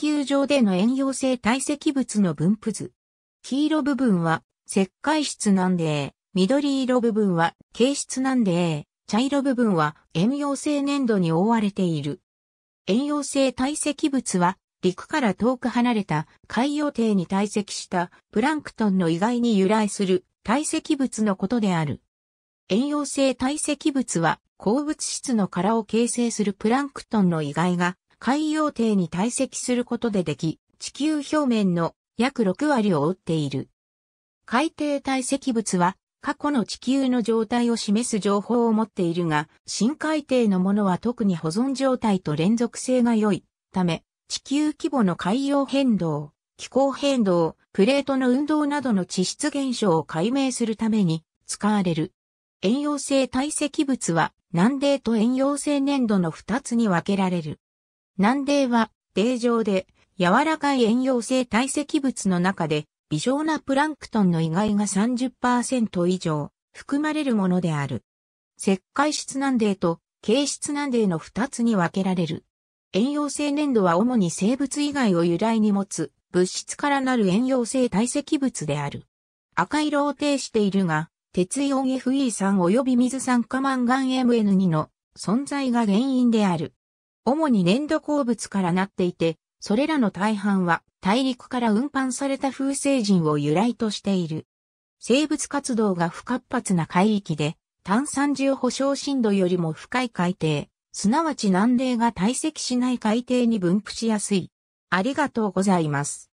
球上での遠洋性堆積物の分布図。黄色部分は石灰質南で緑色部分は形質南で茶色部分は遠洋性粘土に覆われている。遠洋性堆積物は陸から遠く離れた海洋底に堆積したプランクトンの意外に由来する堆積物のことである。遠洋性堆積物は鉱物質の殻を形成するプランクトンの意外が海洋底に堆積することででき、地球表面の約6割を覆っている。海底堆積物は過去の地球の状態を示す情報を持っているが、深海底のものは特に保存状態と連続性が良いため、地球規模の海洋変動、気候変動、プレートの運動などの地質現象を解明するために使われる。遠洋性堆積物は南米と遠洋性粘土の2つに分けられる。南泥は、泥状で、柔らかい遠洋性堆積物の中で、微小なプランクトンの意外が30%以上含まれるものである。石灰質南泥と形質南泥の2つに分けられる。遠洋性粘土は主に生物以外を由来に持つ物質からなる遠洋性堆積物である。赤色を呈しているが、鉄イオン FE3 及び水酸化マンガン MN2 の存在が原因である。主に粘土鉱物からなっていて、それらの大半は大陸から運搬された風星人を由来としている。生物活動が不活発な海域で、炭酸重保証深度よりも深い海底、すなわち南米が堆積しない海底に分布しやすい。ありがとうございます。